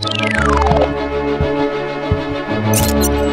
Thank you.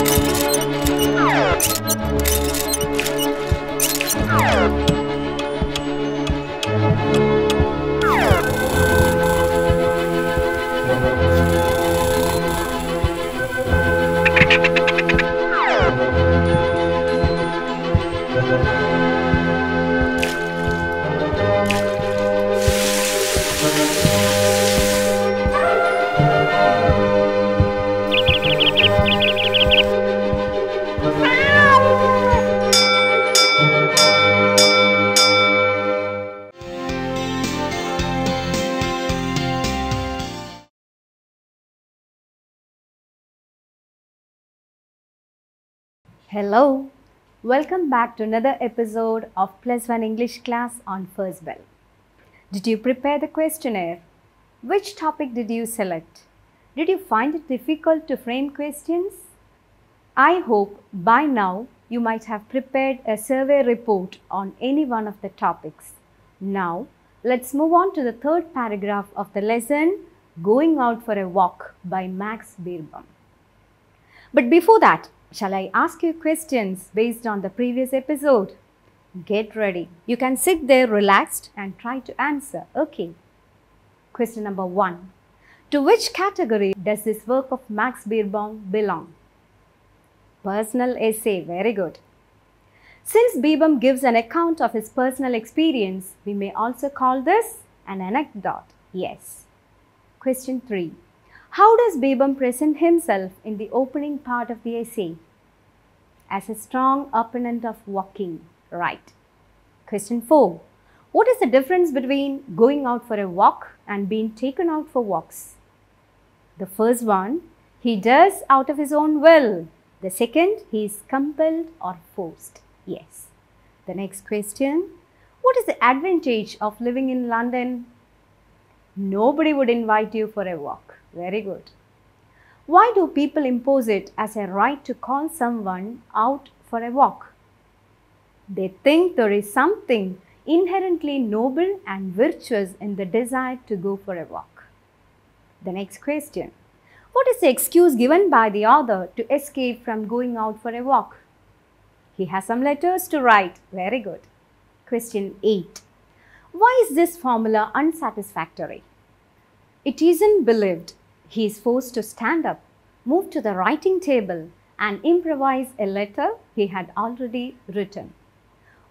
Hello, welcome back to another episode of Plus One English class on First Bell. Did you prepare the questionnaire? Which topic did you select? Did you find it difficult to frame questions? I hope by now you might have prepared a survey report on any one of the topics. Now, let's move on to the third paragraph of the lesson Going Out for a Walk by Max Beerbaum. But before that, Shall I ask you questions based on the previous episode? Get ready. You can sit there relaxed and try to answer. Okay. Question number one. To which category does this work of Max Beerbohm belong? Personal essay. Very good. Since Beerbohm gives an account of his personal experience, we may also call this an anecdote. Yes. Question 3. How does Bebam present himself in the opening part of the essay? As a strong opponent of walking, right? Question 4. What is the difference between going out for a walk and being taken out for walks? The first one, he does out of his own will. The second, he is compelled or forced. Yes. The next question, what is the advantage of living in London? Nobody would invite you for a walk. Very good. Why do people impose it as a right to call someone out for a walk? They think there is something inherently noble and virtuous in the desire to go for a walk. The next question. What is the excuse given by the author to escape from going out for a walk? He has some letters to write. Very good. Question 8. Why is this formula unsatisfactory? It isn't believed he is forced to stand up, move to the writing table, and improvise a letter he had already written.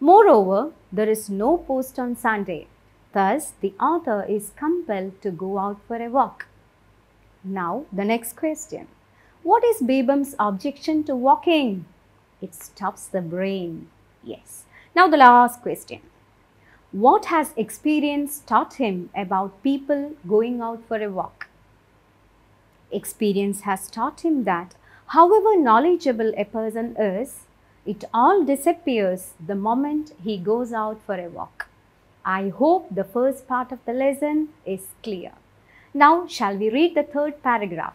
Moreover, there is no post on Sunday. Thus, the author is compelled to go out for a walk. Now, the next question. What is Bebum's objection to walking? It stops the brain. Yes. Now, the last question. What has experience taught him about people going out for a walk? Experience has taught him that however knowledgeable a person is, it all disappears the moment he goes out for a walk. I hope the first part of the lesson is clear. Now, shall we read the third paragraph?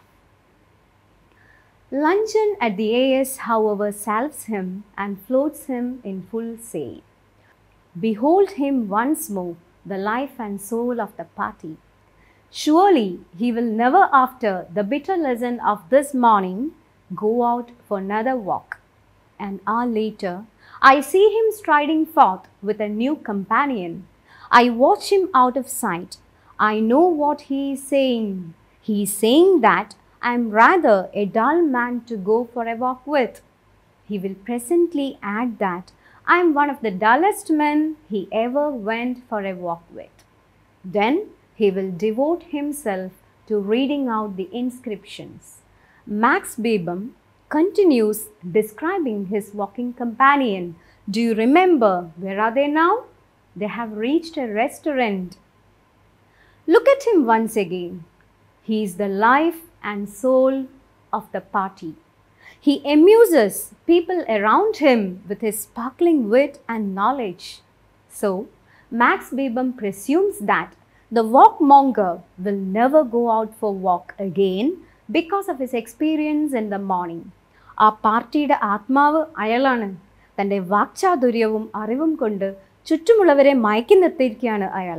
Luncheon at the AS, however, salves him and floats him in full sail. Behold him once more, the life and soul of the party, Surely he will never after the bitter lesson of this morning go out for another walk. An hour later, I see him striding forth with a new companion. I watch him out of sight. I know what he is saying. He is saying that I am rather a dull man to go for a walk with. He will presently add that I am one of the dullest men he ever went for a walk with. Then he will devote himself to reading out the inscriptions. Max Beebum continues describing his walking companion. Do you remember where are they now? They have reached a restaurant. Look at him once again. He is the life and soul of the party. He amuses people around him with his sparkling wit and knowledge. So, Max Weber presumes that the walkmonger will never go out for walk again because of his experience in the morning. ആ പാർട്ടിയുടെ ആത്മാവ് അയാളാണ് തൻ്റെ വാക്ചാതുര്യവും അറിവും കൊണ്ട് ചുറ്റുമുള്ളവരെ മയക്കി നിർത്തിയിരിക്കുകയാണ് അയാൾ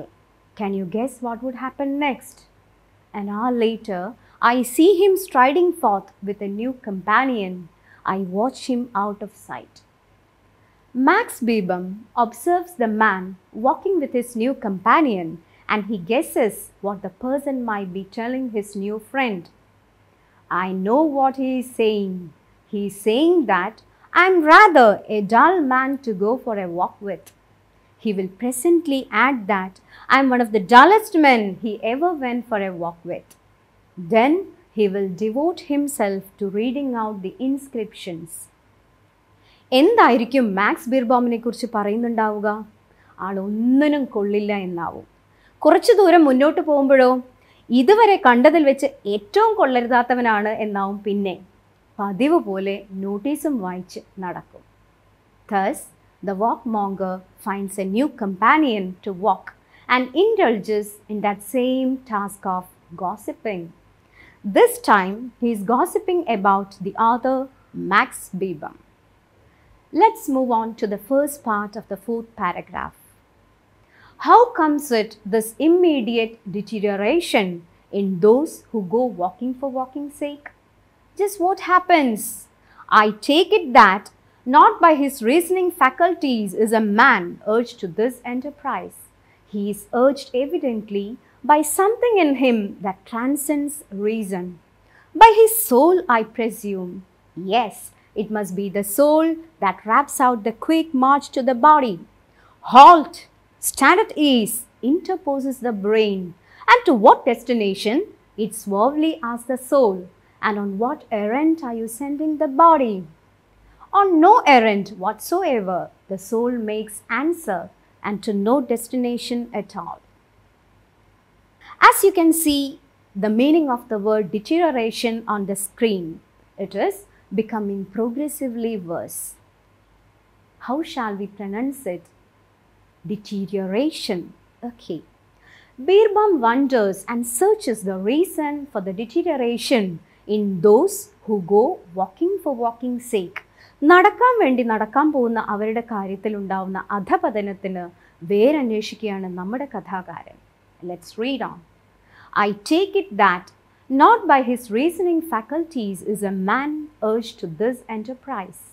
can you guess what would happen next and ah later I see him striding forth with a new companion I watch him out of sight Max Beebum observes the man walking with his new companion and he guesses what the person might be telling his new friend. I know what he is saying. He is saying that I am rather a dull man to go for a walk with. He will presently add that I am one of the dullest men he ever went for a walk with. Then he will devote himself to reading out the inscriptions. എന്തായിരിക്കും Max ബീർബോമിനെ കുറിച്ച് പറയുന്നുണ്ടാവുക ആളൊന്നിനും കൊള്ളില്ല എന്നാവും കുറച്ചു ദൂരം മുന്നോട്ട് പോകുമ്പോഴോ ഇതുവരെ കണ്ടതിൽ വെച്ച് ഏറ്റവും കൊള്ളരുതാത്തവനാണ് എന്നാവും പിന്നെ പതിവ് പോലെ നോട്ടീസും വായിച്ച് നടക്കും thus the walkmonger finds a new companion to walk and indulges in that same task of gossiping. This time he is gossiping about the author Max Beebum. Let's move on to the first part of the fourth paragraph. How comes it this immediate deterioration in those who go walking for walking's sake? Just what happens? I take it that not by his reasoning faculties is a man urged to this enterprise. He is urged evidently by something in him that transcends reason. By his soul, I presume. Yes, it must be the soul that raps out the quick march to the body. Halt! Stand at ease. interposes the brain and to what destination? It suavely asks the soul and on what errand are you sending the body? On no errand whatsoever the soul makes answer and to no destination at all. As you can see the meaning of the word deterioration on the screen, it is becoming progressively worse. How shall we pronounce it deterioration. Okay. Birbam wonders and searches the reason for the deterioration in those who go walking for walking sake. നടക്കാൻ വേണ്ടി നടക്കാൻ പോകുന്ന അവരുടെ കാര്യത്തിൽ ഉണ്ടാവുന്ന അധപതനത്തിന് വേരന്വേഷിക്കുകയാണ് നമ്മുടെ കഥാകാരൻ let's read on I take it that not by his reasoning faculties is a man urged to this enterprise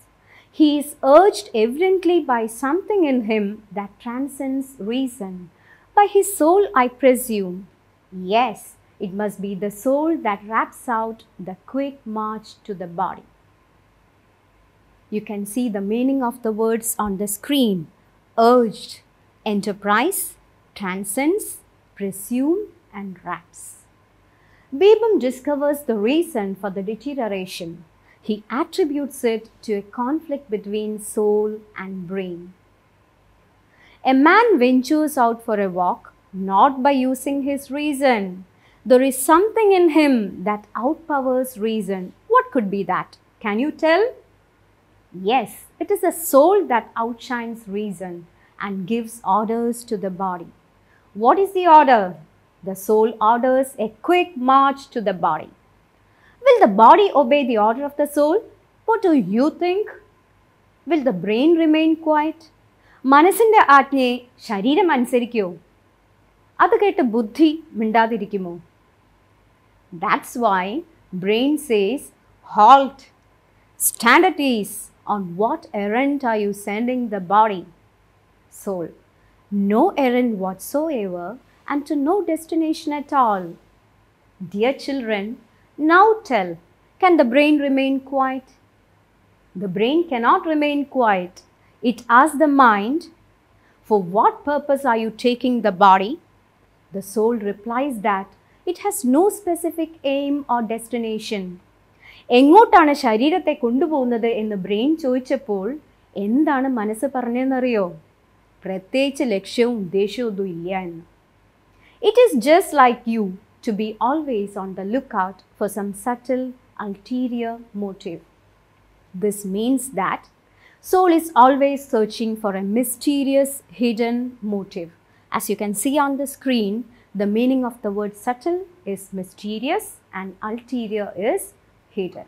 he is urged evidently by something in him that transcends reason. By his soul, I presume. Yes, it must be the soul that raps out the quick march to the body. You can see the meaning of the words on the screen. Urged, enterprise, transcends, presume and raps. Bebum discovers the reason for the deterioration he attributes it to a conflict between soul and brain. A man ventures out for a walk not by using his reason. There is something in him that outpowers reason. What could be that? Can you tell? Yes, it is a soul that outshines reason and gives orders to the body. What is the order? The soul orders a quick march to the body. Will the body obey the order of the soul? What do you think? Will the brain remain quiet? മനസ്സിൻ്റെ ആജ്ഞയെ ശരീരം അനുസരിക്കുമോ അത് കേട്ട് ബുദ്ധി മിണ്ടാതിരിക്കുമോ that's why brain says halt stand at ease on what errand are you sending the body soul no errand whatsoever and to no destination at all dear children now tell, can the brain remain quiet? The brain cannot remain quiet. It asks the mind, for what purpose are you taking the body? The soul replies that it has no specific aim or destination. എങ്ങോട്ടാണ് ശരീരത്തെ കൊണ്ടുപോകുന്നത് എന്ന് brain ചോദിച്ചപ്പോൾ എന്താണ് മനസ്സ് പറഞ്ഞതെന്നറിയോ പ്രത്യേകിച്ച് ലക്ഷ്യവും ഉദ്ദേശവും ഒന്നും ഇല്ല എന്ന് it is just like you to be always on the lookout for some subtle ulterior motive. This means that soul is always searching for a mysterious hidden motive. As you can see on the screen, the meaning of the word subtle is mysterious and ulterior is hidden.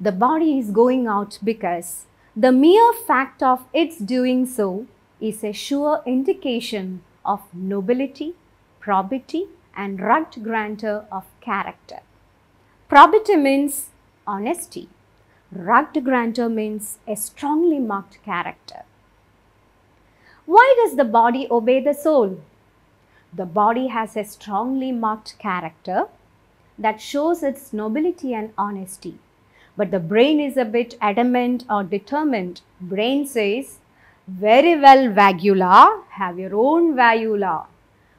The body is going out because the mere fact of its doing so is a sure indication of nobility, probity and rugged grandeur of character. Probity means honesty. Rugged grandeur means a strongly marked character. Why does the body obey the soul? The body has a strongly marked character that shows its nobility and honesty. But the brain is a bit adamant or determined. Brain says, very well, Vagula, have your own Vagula.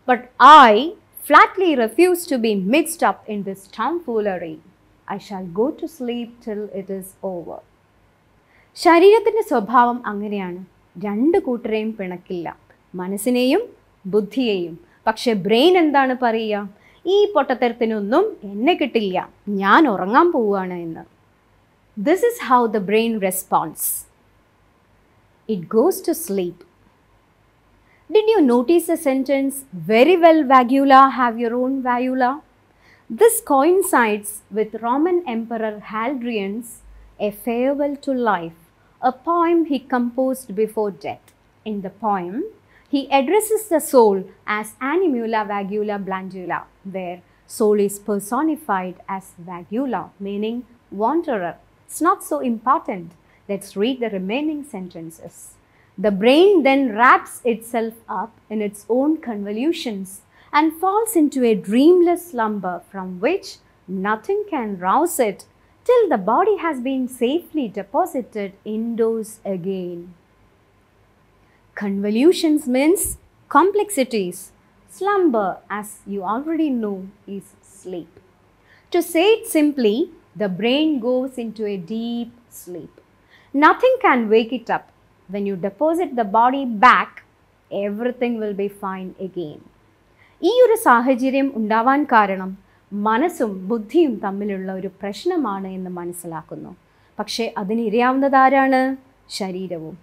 But I flatly refuse to be mixed up in this tomfoolery. I shall go to sleep till it is over. ശരീരത്തിൻ്റെ സ്വഭാവം അങ്ങനെയാണ് രണ്ട് കൂട്ടരെയും പിണക്കില്ല മനസ്സിനെയും ബുദ്ധിയെയും പക്ഷേ brain എന്താണ് പറയുക ഈ പൊട്ടത്തരത്തിനൊന്നും എന്നെ കിട്ടില്ല ഞാൻ ഉറങ്ങാൻ പോവുകയാണ് എന്ന് this is how the brain response it goes to sleep Did you notice the sentence, very well Vagula, have your own Vagula? This coincides with Roman Emperor Hadrian's A Farewell to Life, a poem he composed before death. In the poem, he addresses the soul as Animula Vagula Blandula, where soul is personified as Vagula, meaning wanderer. It's not so important. Let's read the remaining sentences. The brain then wraps itself up in its own convolutions and falls into a dreamless slumber from which nothing can rouse it till the body has been safely deposited indoors again. Convolutions means complexities. Slumber, as you already know, is sleep. To say it simply, the brain goes into a deep sleep. Nothing can wake it up when you deposit the body back, everything will be fine again. ഈ ഒരു സാഹചര്യം ഉണ്ടാവാൻ കാരണം മനസ്സും ബുദ്ധിയും തമ്മിലുള്ള ഒരു പ്രശ്നമാണ് എന്ന് മനസ്സിലാക്കുന്നു പക്ഷേ അതിനിരയാവുന്നതാരാണ് ശരീരവും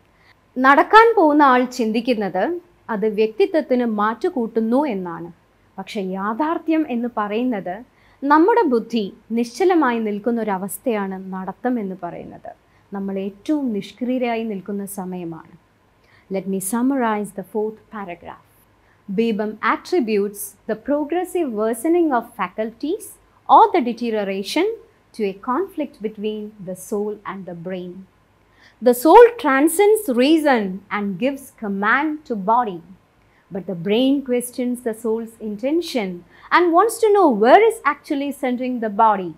നടക്കാൻ പോകുന്ന ആൾ ചിന്തിക്കുന്നത് അത് വ്യക്തിത്വത്തിന് മാറ്റുകൂട്ടുന്നു എന്നാണ് പക്ഷേ യാഥാർത്ഥ്യം എന്ന് പറയുന്നത് നമ്മുടെ ബുദ്ധി നിശ്ചലമായി നിൽക്കുന്ന ഒരു അവസ്ഥയാണ് നടത്തം എന്ന് പറയുന്നത് Let me summarize the fourth paragraph. Me attributes the progressive worsening of faculties or the deterioration to a conflict between the soul and the brain. The soul transcends reason and gives command to body, but the brain questions the soul's intention and wants to know where is actually centering the body.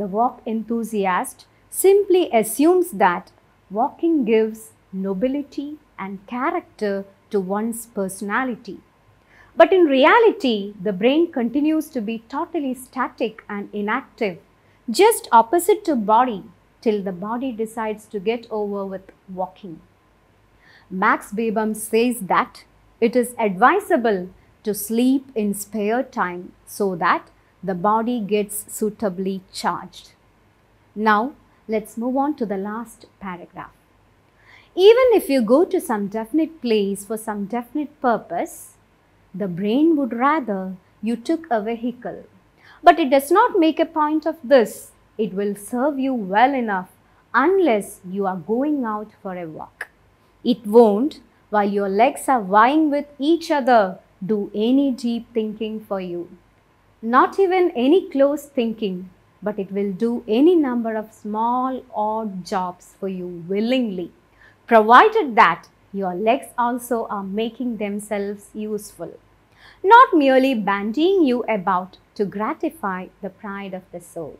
The walk enthusiast simply assumes that walking gives nobility and character to one's personality. But in reality, the brain continues to be totally static and inactive, just opposite to body, till the body decides to get over with walking. Max Beebum says that it is advisable to sleep in spare time so that the body gets suitably charged. Now, Let's move on to the last paragraph. Even if you go to some definite place for some definite purpose, the brain would rather you took a vehicle. But it does not make a point of this. It will serve you well enough unless you are going out for a walk. It won't, while your legs are vying with each other, do any deep thinking for you. Not even any close thinking, but it will do any number of small odd jobs for you willingly, provided that your legs also are making themselves useful, not merely bandying you about to gratify the pride of the soul.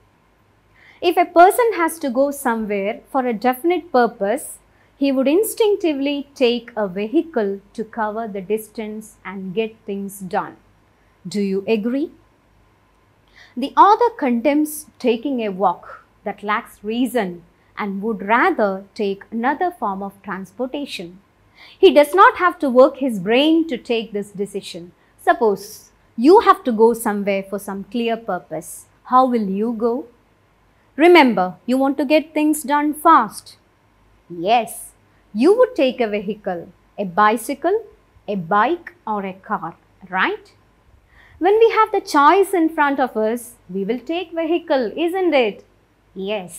If a person has to go somewhere for a definite purpose, he would instinctively take a vehicle to cover the distance and get things done. Do you agree? The author condemns taking a walk that lacks reason and would rather take another form of transportation. He does not have to work his brain to take this decision. Suppose you have to go somewhere for some clear purpose. How will you go? Remember, you want to get things done fast. Yes, you would take a vehicle, a bicycle, a bike or a car, right? When we have the choice in front of us, we will take vehicle, isn't it? Yes,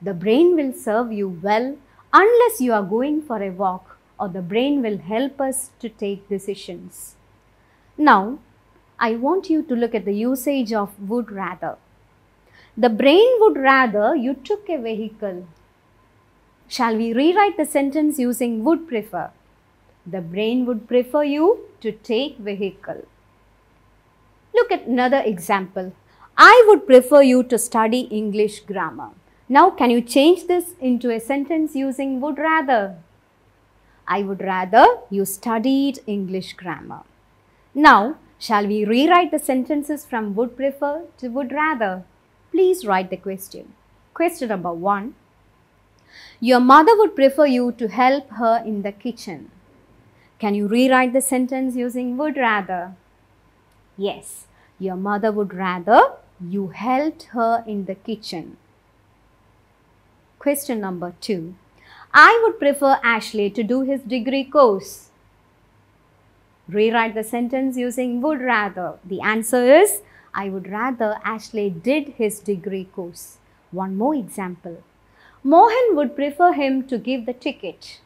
the brain will serve you well unless you are going for a walk or the brain will help us to take decisions. Now, I want you to look at the usage of would rather. The brain would rather you took a vehicle. Shall we rewrite the sentence using would prefer? The brain would prefer you to take vehicle. Look at another example. I would prefer you to study English grammar. Now can you change this into a sentence using would rather? I would rather you studied English grammar. Now shall we rewrite the sentences from would prefer to would rather? Please write the question. Question number 1. Your mother would prefer you to help her in the kitchen. Can you rewrite the sentence using would rather? Yes, your mother would rather you helped her in the kitchen. Question number two. I would prefer Ashley to do his degree course. Rewrite the sentence using would rather. The answer is I would rather Ashley did his degree course. One more example. Mohan would prefer him to give the ticket.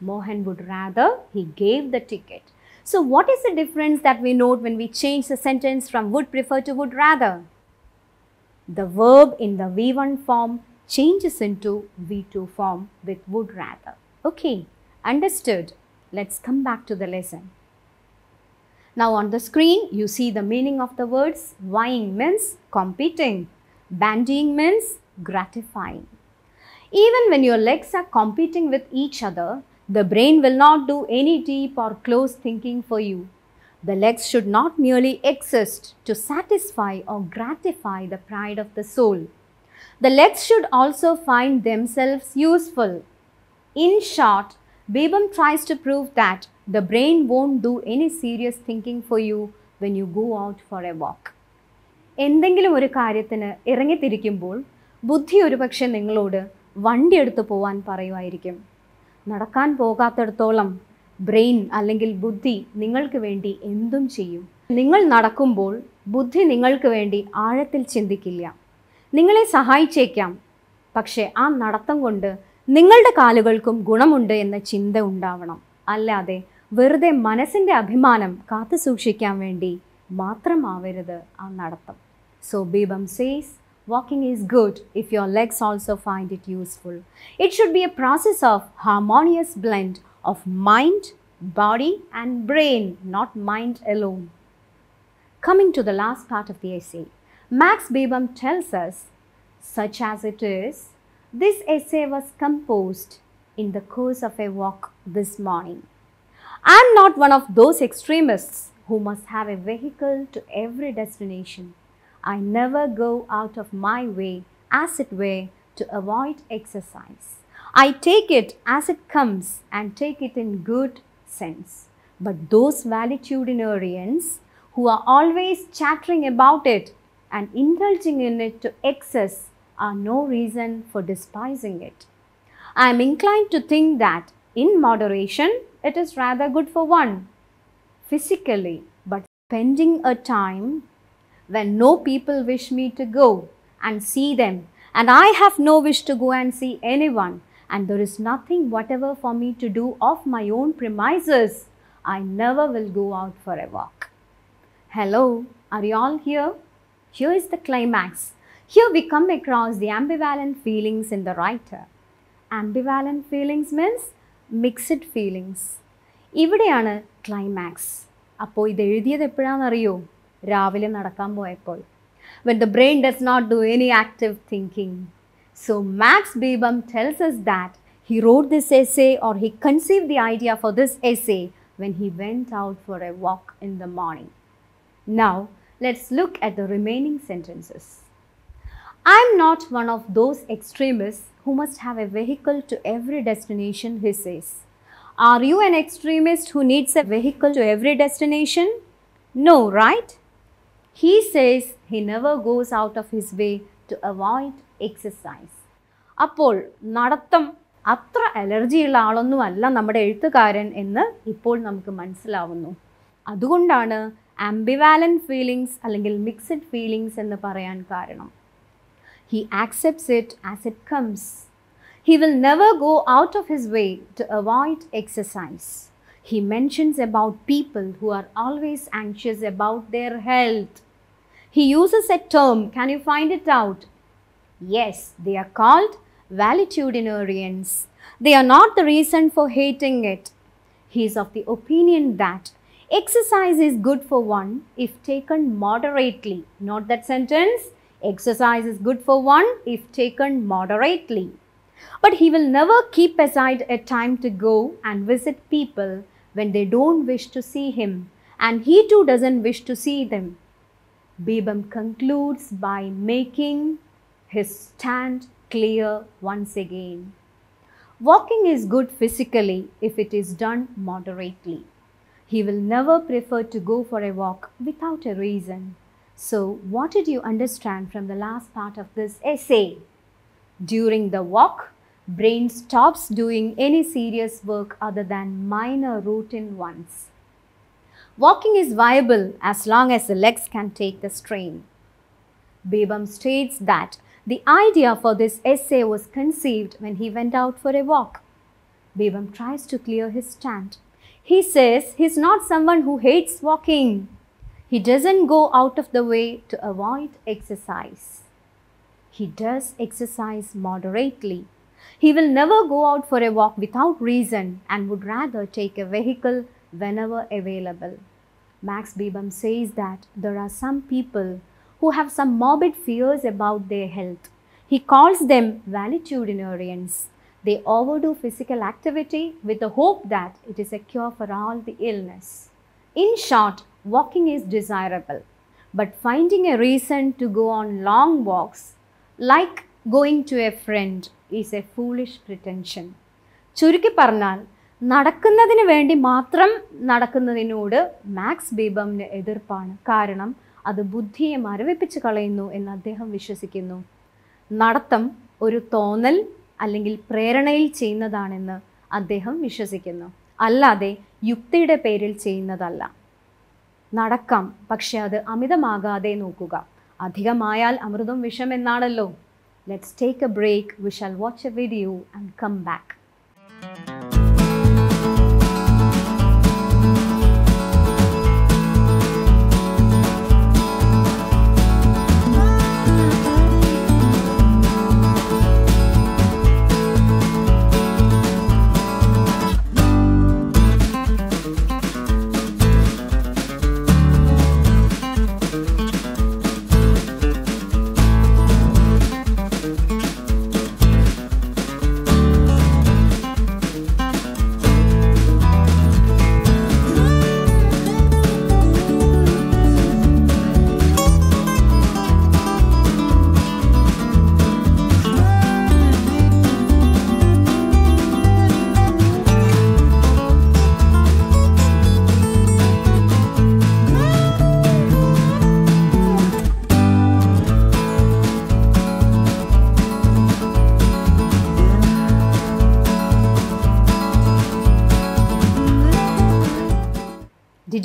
Mohan would rather he gave the ticket. So what is the difference that we note when we change the sentence from would prefer to would rather? The verb in the V1 form changes into V2 form with would rather. Okay, understood. Let's come back to the lesson. Now on the screen, you see the meaning of the words. Vying means competing. Bandying means gratifying. Even when your legs are competing with each other, the brain will not do any deep or close thinking for you. The legs should not merely exist to satisfy or gratify the pride of the soul. The legs should also find themselves useful. In short, Bebam tries to prove that the brain won't do any serious thinking for you when you go out for a walk. എന്തെങ്കിലും ഒരു കാര്യത്തിന് ഇറങ്ങിത്തിരിക്കുമ്പോൾ ബുദ്ധി ഒരുപക്ഷെ നിങ്ങളോട് വണ്ടിയെടുത്ത് പോവാൻ പറയുമായിരിക്കും നടക്കാൻ പോകാത്തിടത്തോളം brain അല്ലെങ്കിൽ ബുദ്ധി നിങ്ങൾക്ക് വേണ്ടി എന്തും ചെയ്യും നിങ്ങൾ നടക്കുമ്പോൾ ബുദ്ധി നിങ്ങൾക്ക് വേണ്ടി ആഴത്തിൽ ചിന്തിക്കില്ല നിങ്ങളെ സഹായിച്ചേക്കാം പക്ഷേ ആ നടത്തം കൊണ്ട് നിങ്ങളുടെ കാലുകൾക്കും ഗുണമുണ്ട് എന്ന ചിന്ത ഉണ്ടാവണം അല്ലാതെ വെറുതെ മനസ്സിൻ്റെ അഭിമാനം കാത്തു സൂക്ഷിക്കാൻ വേണ്ടി മാത്രമാവരുത് ആ നടത്തം so Beerbohm says Walking is good if your legs also find it useful. It should be a process of harmonious blend of mind, body and brain, not mind alone. Coming to the last part of the essay, Max Beebum tells us, such as it is, this essay was composed in the course of a walk this morning. I am not one of those extremists who must have a vehicle to every destination. I never go out of my way, as it were, to avoid exercise. I take it as it comes and take it in good sense. But those valetudinarians who are always chattering about it and indulging in it to excess are no reason for despising it. I am inclined to think that in moderation, it is rather good for one physically, but spending a time when no people wish me to go and see them, and I have no wish to go and see anyone, and there is nothing whatever for me to do off my own premises, I never will go out for a walk. Hello, are you all here? Here is the climax. Here we come across the ambivalent feelings in the writer. Ambivalent feelings means mixed feelings. ഇവിടെയാണ് climax അപ്പോൾ ഇത് എഴുതിയത് എപ്പോഴാണെന്നറിയോ രാവിലെ നടക്കാൻ പോയപ്പോൾ when the brain does not do any active thinking so Max Beerbohm tells us that he wrote this essay or he conceived the idea for this essay when he went out for a walk in the morning. Now, let's look at the remaining sentences. I am not one of those extremists who must have a vehicle to every destination, he says. Are you an extremist who needs a vehicle to every destination? No, right? He says he never goes out of his way to avoid exercise. അപ്പോൾ നടത്തം അത്ര അലർജിയുള്ള ആളൊന്നുമല്ല നമ്മുടെ എഴുത്തുകാരൻ എന്ന് ഇപ്പോൾ നമുക്ക് മനസ്സിലാവുന്നു അതുകൊണ്ടാണ് ആംബിവാലൻ ഫീലിങ്സ് അല്ലെങ്കിൽ മിക്സഡ് ഫീലിങ്സ് എന്ന് പറയാൻ കാരണം he accepts it as it comes he will never go out of his way to avoid exercise he mentions about people who are always anxious about their health he uses a term, can you find it out? Yes, they are called valetudinarians. They are not the reason for hating it. He is of the opinion that exercise is good for one if taken moderately. Note that sentence. Exercise is good for one if taken moderately. But he will never keep aside a time to go and visit people when they don't wish to see him and he too doesn't wish to see them. Bebam concludes by making his stand clear once again. Walking is good physically if it is done moderately. He will never prefer to go for a walk without a reason. So, what did you understand from the last part of this essay? During the walk, brain stops doing any serious work other than minor routine ones. Walking is viable as long as the legs can take the strain. Bebam states that the idea for this essay was conceived when he went out for a walk. Bebam tries to clear his stand. He says he's not someone who hates walking. He doesn't go out of the way to avoid exercise. He does exercise moderately. He will never go out for a walk without reason and would rather take a vehicle whenever available. Max Beebum says that there are some people who have some morbid fears about their health. He calls them valetudinarians. They overdo physical activity with the hope that it is a cure for all the illness. In short, walking is desirable, but finding a reason to go on long walks, like going to a friend, is a foolish pretension. ചുരുക്കി പറഞ്ഞാൽ നടക്കുന്നതിന് വേണ്ടി മാത്രം നടക്കുന്നതിനോട് max ബീബമിന് എതിർപ്പാണ് കാരണം അത് ബുദ്ധിയെ മരവിപ്പിച്ച് കളയുന്നു എന്ന് അദ്ദേഹം വിശ്വസിക്കുന്നു നടത്തം ഒരു തോന്നൽ അല്ലെങ്കിൽ പ്രേരണയിൽ ചെയ്യുന്നതാണെന്ന് അദ്ദേഹം വിശ്വസിക്കുന്നു അല്ലാതെ യുക്തിയുടെ പേരിൽ ചെയ്യുന്നതല്ല നടക്കാം പക്ഷെ അത് അമിതമാകാതെ നോക്കുക അധികമായാൽ അമൃതം വിഷം എന്നാണല്ലോ let's take a break we shall watch a video and come back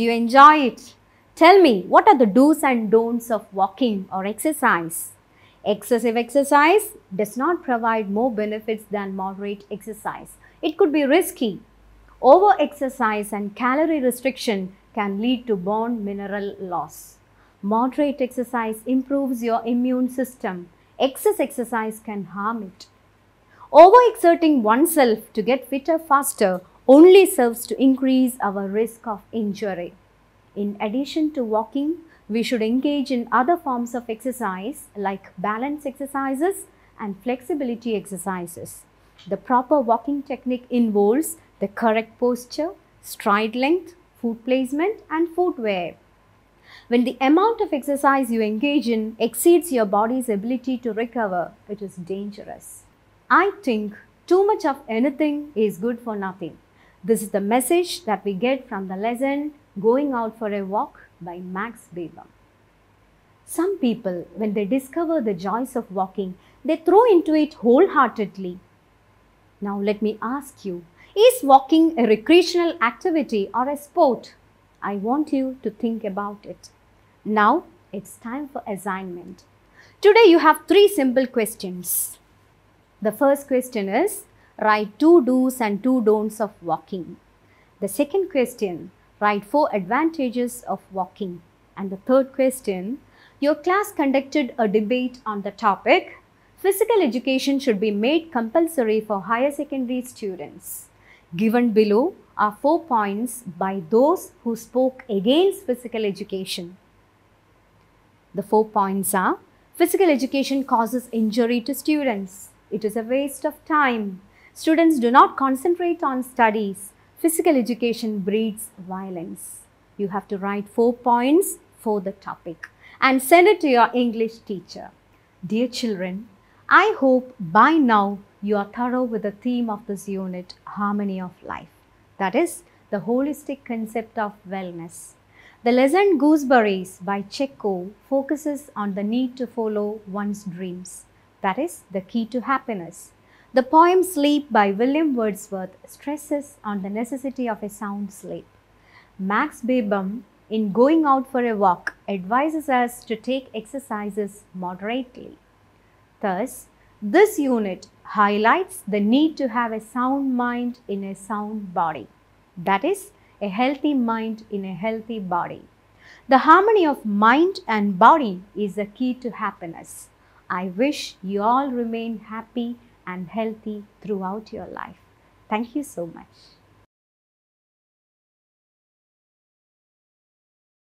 you enjoy it? Tell me, what are the do's and don'ts of walking or exercise? Excessive exercise does not provide more benefits than moderate exercise. It could be risky. Over-exercise and calorie restriction can lead to bone mineral loss. Moderate exercise improves your immune system. Excess exercise can harm it. Overexerting oneself to get fitter faster only serves to increase our risk of injury. In addition to walking, we should engage in other forms of exercise like balance exercises and flexibility exercises. The proper walking technique involves the correct posture, stride length, foot placement and footwear. When the amount of exercise you engage in exceeds your body's ability to recover, it is dangerous. I think too much of anything is good for nothing. This is the message that we get from the lesson Going Out for a Walk by Max Weber. Some people, when they discover the joys of walking, they throw into it wholeheartedly. Now, let me ask you is walking a recreational activity or a sport? I want you to think about it. Now, it's time for assignment. Today, you have three simple questions. The first question is Write two do's and two don'ts of walking. The second question, write four advantages of walking. And the third question, your class conducted a debate on the topic, physical education should be made compulsory for higher secondary students. Given below are four points by those who spoke against physical education. The four points are, physical education causes injury to students. It is a waste of time. Students do not concentrate on studies. Physical education breeds violence. You have to write four points for the topic and send it to your English teacher. Dear children, I hope by now you are thorough with the theme of this unit, Harmony of Life. That is, the holistic concept of wellness. The lesson Gooseberries by Checo focuses on the need to follow one's dreams. That is the key to happiness. The poem Sleep by William Wordsworth stresses on the necessity of a sound sleep. Max Beebum, in Going Out for a Walk, advises us to take exercises moderately. Thus, this unit highlights the need to have a sound mind in a sound body, that is, a healthy mind in a healthy body. The harmony of mind and body is the key to happiness. I wish you all remain happy and healthy throughout your life. Thank you so much.